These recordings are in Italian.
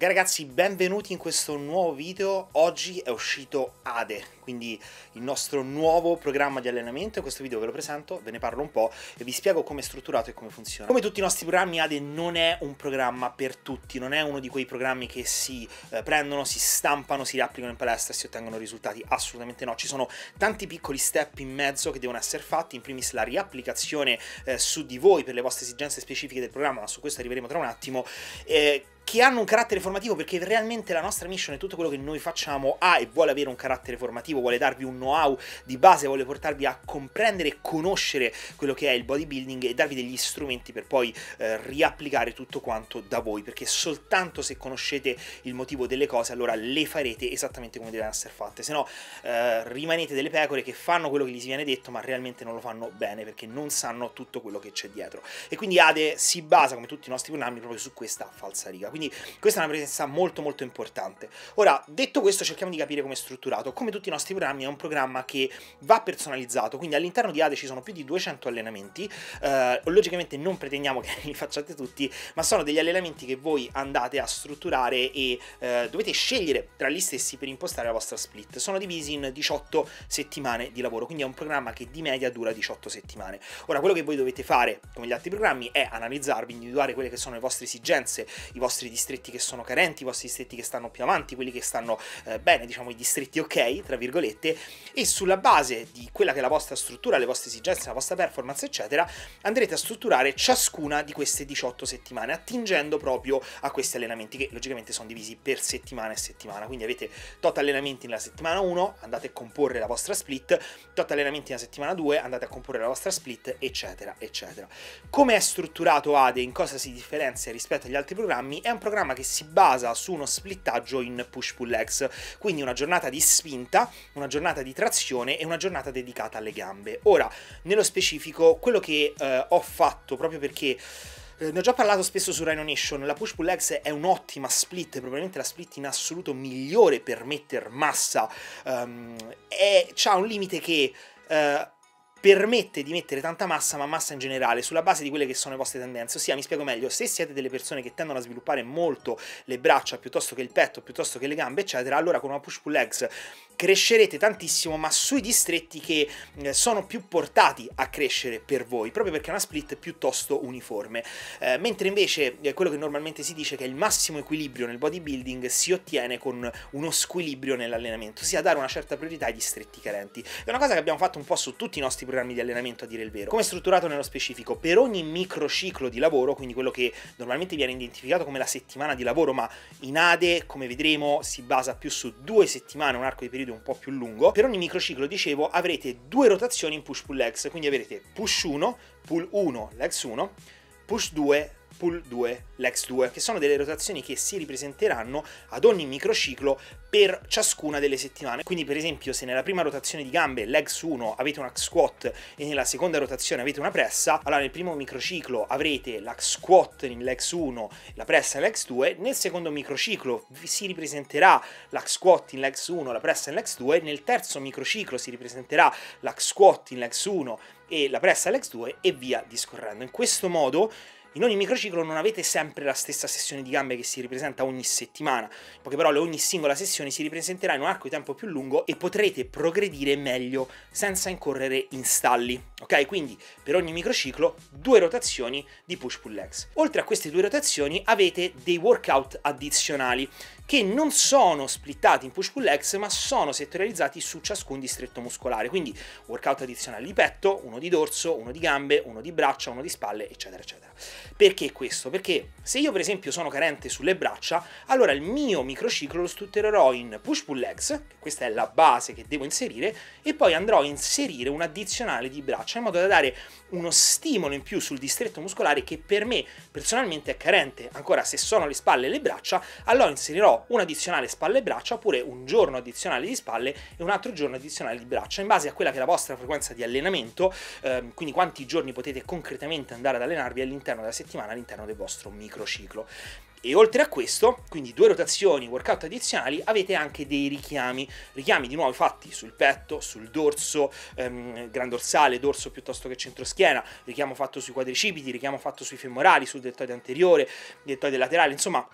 Ok ragazzi, benvenuti in questo nuovo video. Oggi è uscito ADE, quindi il nostro nuovo programma di allenamento. In questo video ve lo presento, ve ne parlo un po' e vi spiego come è strutturato e come funziona. Come tutti i nostri programmi, ADE non è un programma per tutti, non è uno di quei programmi che si eh, prendono, si stampano, si riapplicano in palestra e si ottengono risultati. Assolutamente no, ci sono tanti piccoli step in mezzo che devono essere fatti, in primis la riapplicazione eh, su di voi per le vostre esigenze specifiche del programma, ma su questo arriveremo tra un attimo. Eh, che hanno un carattere formativo perché realmente la nostra mission e tutto quello che noi facciamo ha e vuole avere un carattere formativo, vuole darvi un know-how di base, vuole portarvi a comprendere e conoscere quello che è il bodybuilding e darvi degli strumenti per poi eh, riapplicare tutto quanto da voi, perché soltanto se conoscete il motivo delle cose allora le farete esattamente come devono essere fatte, se no eh, rimanete delle pecore che fanno quello che gli si viene detto ma realmente non lo fanno bene perché non sanno tutto quello che c'è dietro. E quindi Ade si basa come tutti i nostri programmi proprio su questa falsariga quindi questa è una presenza molto molto importante. Ora, detto questo, cerchiamo di capire come è strutturato. Come tutti i nostri programmi è un programma che va personalizzato, quindi all'interno di ADE ci sono più di 200 allenamenti, eh, logicamente non pretendiamo che li facciate tutti, ma sono degli allenamenti che voi andate a strutturare e eh, dovete scegliere tra gli stessi per impostare la vostra split. Sono divisi in 18 settimane di lavoro, quindi è un programma che di media dura 18 settimane. Ora, quello che voi dovete fare, come gli altri programmi, è analizzarvi, individuare quelle che sono le vostre esigenze, i vostri vostri distretti che sono carenti, i vostri distretti che stanno più avanti, quelli che stanno eh, bene, diciamo i distretti ok, tra virgolette, e sulla base di quella che è la vostra struttura, le vostre esigenze, la vostra performance, eccetera, andrete a strutturare ciascuna di queste 18 settimane, attingendo proprio a questi allenamenti che logicamente sono divisi per settimana e settimana. Quindi avete tot allenamenti nella settimana 1, andate a comporre la vostra split, tot allenamenti nella settimana 2, andate a comporre la vostra split, eccetera, eccetera. Come è strutturato ADE, in cosa si differenzia rispetto agli altri programmi, è un un programma che si basa su uno splittaggio in push-pull legs, quindi una giornata di spinta, una giornata di trazione e una giornata dedicata alle gambe. Ora, nello specifico, quello che eh, ho fatto proprio perché eh, ne ho già parlato spesso su Rhino Nation, la push pull legs è un'ottima split, probabilmente la split in assoluto migliore per mettere massa, um, ehm, e ha un limite che... Uh, permette di mettere tanta massa, ma massa in generale, sulla base di quelle che sono le vostre tendenze. Ossia, mi spiego meglio, se siete delle persone che tendono a sviluppare molto le braccia, piuttosto che il petto, piuttosto che le gambe, eccetera, allora con una push pull legs crescerete tantissimo, ma sui distretti che eh, sono più portati a crescere per voi, proprio perché è una split piuttosto uniforme. Eh, mentre invece eh, quello che normalmente si dice che il massimo equilibrio nel bodybuilding si ottiene con uno squilibrio nell'allenamento, ossia dare una certa priorità ai distretti carenti. È una cosa che abbiamo fatto un po' su tutti i nostri programmi di allenamento a dire il vero. Come è strutturato nello specifico? Per ogni microciclo di lavoro, quindi quello che normalmente viene identificato come la settimana di lavoro, ma in ADE, come vedremo, si basa più su due settimane, un arco di periodo un po' più lungo, per ogni microciclo, dicevo, avrete due rotazioni in push-pull legs, quindi avrete push 1, pull 1, legs 1, push 2, pull 2, l'ex 2, che sono delle rotazioni che si ripresenteranno ad ogni microciclo per ciascuna delle settimane. Quindi per esempio se nella prima rotazione di gambe, l'ex 1, avete una squat e nella seconda rotazione avete una pressa, allora nel primo microciclo avrete la squat in nell'ex 1, la pressa in nell'ex 2, nel secondo microciclo si ripresenterà la squat in nell'ex 1, la pressa in nell'ex 2, nel terzo microciclo si ripresenterà la squat in nell'ex 1 e la pressa in nell'ex 2 e via discorrendo. In questo modo in ogni microciclo non avete sempre la stessa sessione di gambe che si ripresenta ogni settimana, poche parole ogni singola sessione si ripresenterà in un arco di tempo più lungo e potrete progredire meglio senza incorrere in stalli, ok? Quindi per ogni microciclo due rotazioni di push-pull legs. Oltre a queste due rotazioni avete dei workout addizionali che non sono splittati in push-pull legs ma sono settorializzati su ciascun distretto muscolare, quindi workout addizionali di petto, uno di dorso, uno di gambe, uno di braccia, uno di spalle, eccetera, eccetera. Perché questo? Perché se io per esempio sono carente sulle braccia, allora il mio microciclo lo strutturerò in push pull legs, questa è la base che devo inserire, e poi andrò a inserire un addizionale di braccia in modo da dare uno stimolo in più sul distretto muscolare che per me personalmente è carente. Ancora se sono le spalle e le braccia, allora inserirò un addizionale spalle e braccia oppure un giorno addizionale di spalle e un altro giorno addizionale di braccia, in base a quella che è la vostra frequenza di allenamento, ehm, quindi quanti giorni potete concretamente andare ad allenarvi all'interno della della settimana all'interno del vostro microciclo. E oltre a questo, quindi due rotazioni, workout addizionali, avete anche dei richiami, richiami di nuovo fatti sul petto, sul dorso, ehm, gran dorsale, dorso piuttosto che centroschiena, richiamo fatto sui quadricipiti, richiamo fatto sui femorali, sul deltoide anteriore, deltoide laterale, insomma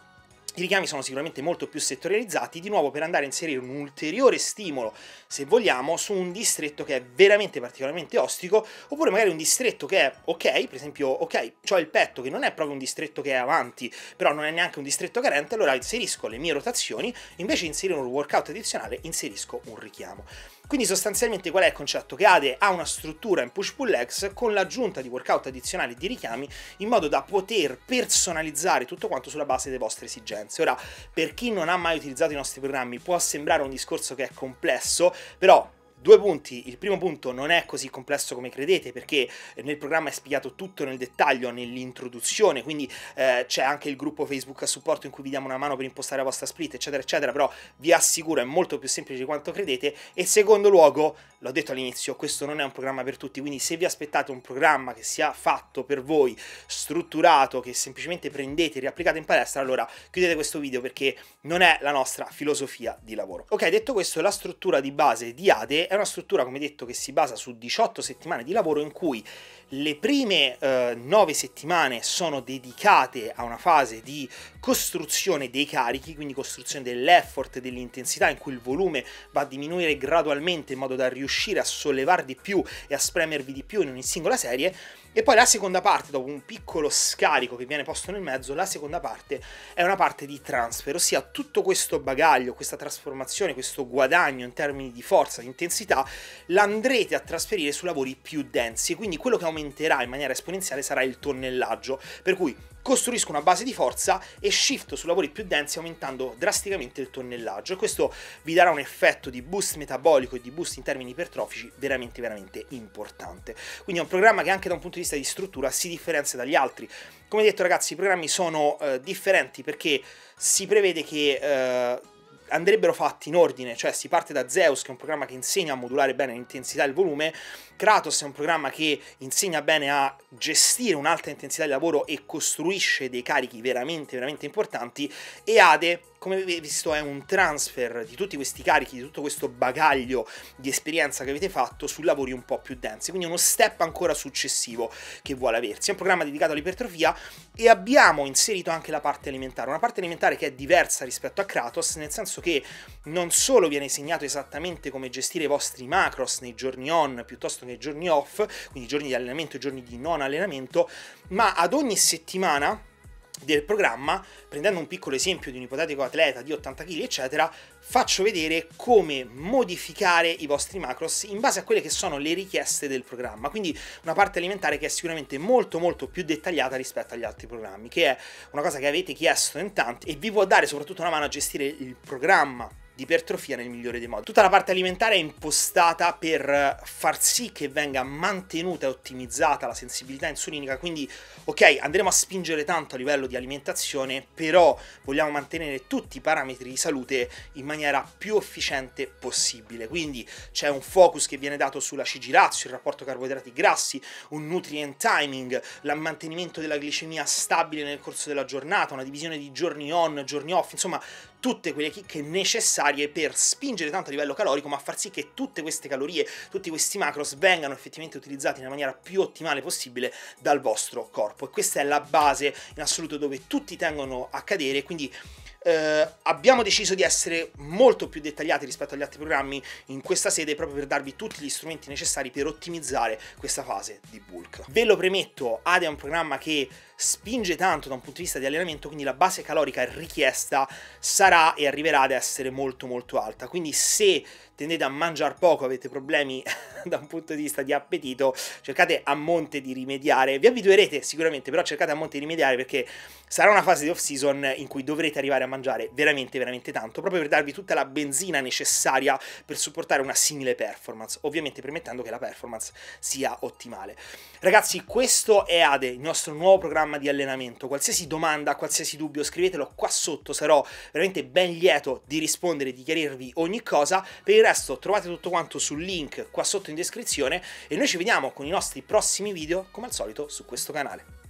i richiami sono sicuramente molto più settorializzati, di nuovo per andare a inserire un ulteriore stimolo, se vogliamo, su un distretto che è veramente particolarmente ostico, oppure magari un distretto che è ok, per esempio, ok, ho il petto che non è proprio un distretto che è avanti, però non è neanche un distretto carente, allora inserisco le mie rotazioni, invece di inserire un workout addizionale inserisco un richiamo. Quindi sostanzialmente qual è il concetto? Che ADE ha una struttura in push-pull legs con l'aggiunta di workout addizionali e di richiami in modo da poter personalizzare tutto quanto sulla base delle vostre esigenze sensi. Ora, per chi non ha mai utilizzato i nostri programmi può sembrare un discorso che è complesso, però Due punti, il primo punto non è così complesso come credete perché nel programma è spiegato tutto nel dettaglio, nell'introduzione, quindi eh, c'è anche il gruppo Facebook a supporto in cui vi diamo una mano per impostare la vostra split, eccetera, eccetera, però vi assicuro è molto più semplice di quanto credete e secondo luogo, l'ho detto all'inizio, questo non è un programma per tutti, quindi se vi aspettate un programma che sia fatto per voi, strutturato, che semplicemente prendete e riapplicate in palestra, allora chiudete questo video perché non è la nostra filosofia di lavoro. Ok, detto questo, la struttura di base di ADE è è una struttura, come detto, che si basa su 18 settimane di lavoro in cui le prime eh, 9 settimane sono dedicate a una fase di costruzione dei carichi, quindi costruzione dell'effort, dell'intensità, in cui il volume va a diminuire gradualmente in modo da riuscire a sollevare di più e a spremervi di più in ogni singola serie e poi la seconda parte, dopo un piccolo scarico che viene posto nel mezzo, la seconda parte è una parte di transfer, ossia tutto questo bagaglio, questa trasformazione, questo guadagno in termini di forza, di intensità, l'andrete a trasferire su lavori più densi. Quindi quello che aumenterà in maniera esponenziale sarà il tonnellaggio. Per cui costruisco una base di forza e shift su lavori più densi aumentando drasticamente il tonnellaggio e questo vi darà un effetto di boost metabolico e di boost in termini ipertrofici veramente veramente importante. Quindi è un programma che anche da un punto di vista di struttura si differenzia dagli altri. Come detto ragazzi i programmi sono eh, differenti perché si prevede che eh, andrebbero fatti in ordine, cioè si parte da Zeus che è un programma che insegna a modulare bene l'intensità e il volume, Kratos è un programma che insegna bene a gestire un'alta intensità di lavoro e costruisce dei carichi veramente veramente importanti e Ade come avete visto è un transfer di tutti questi carichi, di tutto questo bagaglio di esperienza che avete fatto su lavori un po' più densi, quindi uno step ancora successivo che vuole aversi. È un programma dedicato all'ipertrofia e abbiamo inserito anche la parte alimentare, una parte alimentare che è diversa rispetto a Kratos, nel senso che non solo viene insegnato esattamente come gestire i vostri macros nei giorni on piuttosto che nei giorni off, quindi giorni di allenamento e giorni di non allenamento, ma ad ogni settimana del programma, prendendo un piccolo esempio di un ipotetico atleta di 80 kg, eccetera, faccio vedere come modificare i vostri macros in base a quelle che sono le richieste del programma. Quindi una parte alimentare che è sicuramente molto molto più dettagliata rispetto agli altri programmi, che è una cosa che avete chiesto in tanti e vi può dare soprattutto una mano a gestire il programma di ipertrofia nel migliore dei modi. Tutta la parte alimentare è impostata per far sì che venga mantenuta e ottimizzata la sensibilità insulinica, quindi ok, andremo a spingere tanto a livello di alimentazione, però vogliamo mantenere tutti i parametri di salute in maniera più efficiente possibile. Quindi c'è un focus che viene dato sulla CG ratio, il rapporto carboidrati grassi, un nutrient timing, il mantenimento della glicemia stabile nel corso della giornata, una divisione di giorni on, giorni off, insomma, tutte quelle chicche necessarie per spingere tanto a livello calorico, ma far sì che tutte queste calorie, tutti questi macros vengano effettivamente utilizzati nella maniera più ottimale possibile dal vostro corpo. E questa è la base in assoluto dove tutti tengono a cadere, quindi eh, abbiamo deciso di essere molto più dettagliati rispetto agli altri programmi in questa sede proprio per darvi tutti gli strumenti necessari per ottimizzare questa fase di bulk. Ve lo premetto, ADE è un programma che spinge tanto da un punto di vista di allenamento, quindi la base calorica richiesta sarà e arriverà ad essere molto molto alta. Quindi se tendete a mangiare poco, avete problemi da un punto di vista di appetito, cercate a monte di rimediare. Vi abituerete sicuramente, però cercate a monte di rimediare perché sarà una fase di off season in cui dovrete arrivare a mangiare veramente veramente tanto, proprio per darvi tutta la benzina necessaria per supportare una simile performance, ovviamente permettendo che la performance sia ottimale. Ragazzi, questo è ADE, il nostro nuovo programma di allenamento. Qualsiasi domanda, qualsiasi dubbio, scrivetelo qua sotto, sarò veramente ben lieto di rispondere, di chiarirvi ogni cosa. Per il resto trovate tutto quanto sul link qua sotto in descrizione e noi ci vediamo con i nostri prossimi video come al solito su questo canale.